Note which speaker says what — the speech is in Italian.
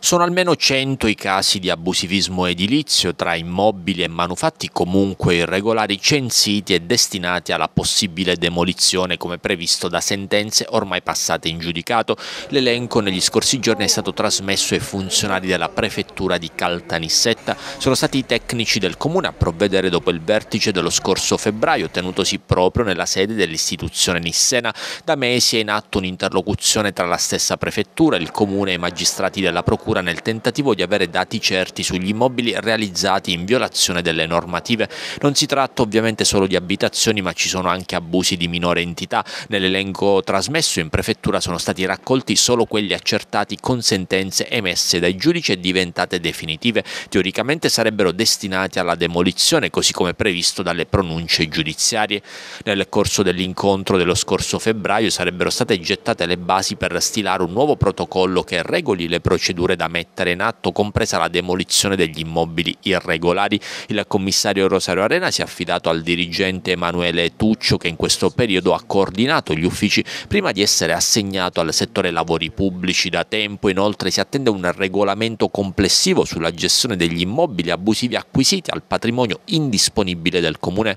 Speaker 1: Sono almeno 100 i casi di abusivismo edilizio tra immobili e manufatti comunque irregolari censiti e destinati alla possibile demolizione come previsto da sentenze ormai passate in giudicato. L'elenco negli scorsi giorni è stato trasmesso ai funzionari della prefettura di Caltanissetta. Sono stati i tecnici del comune a provvedere dopo il vertice dello scorso febbraio tenutosi proprio nella sede dell'istituzione Nissena. Da mesi è in atto un'interlocuzione tra la stessa prefettura, il comune e i magistrati della procura procura nel tentativo di avere dati certi sugli immobili realizzati in violazione delle normative. Non si tratta ovviamente solo di abitazioni ma ci sono anche abusi di minore entità. Nell'elenco trasmesso in prefettura sono stati raccolti solo quelli accertati con sentenze emesse dai giudici e diventate definitive. Teoricamente sarebbero destinati alla demolizione così come previsto dalle pronunce giudiziarie. Nel corso dell'incontro dello scorso febbraio sarebbero state gettate le basi per stilare un nuovo protocollo che regoli le procedure da mettere in atto, compresa la demolizione degli immobili irregolari. Il commissario Rosario Arena si è affidato al dirigente Emanuele Tuccio che in questo periodo ha coordinato gli uffici prima di essere assegnato al settore lavori pubblici da tempo. Inoltre si attende un regolamento complessivo sulla gestione degli immobili abusivi acquisiti al patrimonio indisponibile del comune.